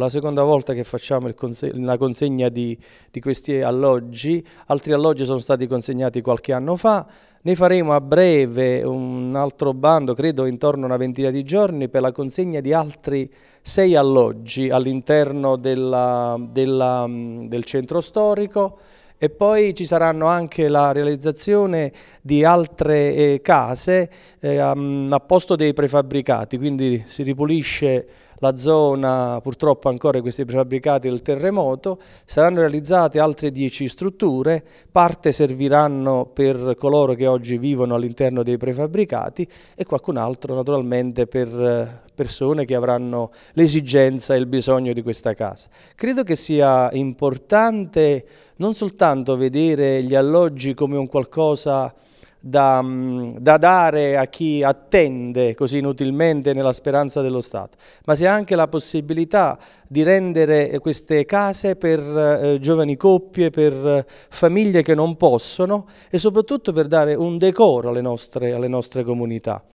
La seconda volta che facciamo conse la consegna di, di questi alloggi, altri alloggi sono stati consegnati qualche anno fa, ne faremo a breve un altro bando, credo intorno a una ventina di giorni, per la consegna di altri sei alloggi all'interno del centro storico e poi ci saranno anche la realizzazione di altre eh, case eh, a posto dei prefabbricati, quindi si ripulisce la zona, purtroppo ancora questi prefabbricati del terremoto, saranno realizzate altre 10 strutture, parte serviranno per coloro che oggi vivono all'interno dei prefabbricati e qualcun altro naturalmente per eh, persone che avranno l'esigenza e il bisogno di questa casa. Credo che sia importante non soltanto vedere gli alloggi come un qualcosa da, mm, da, dare a chi attende così inutilmente nella speranza dello Stato, ma sia anche la possibilità di rendere queste case per eh, giovani coppie, per famiglie che non possono e soprattutto per dare un decoro alle nostre, alle nostre comunità.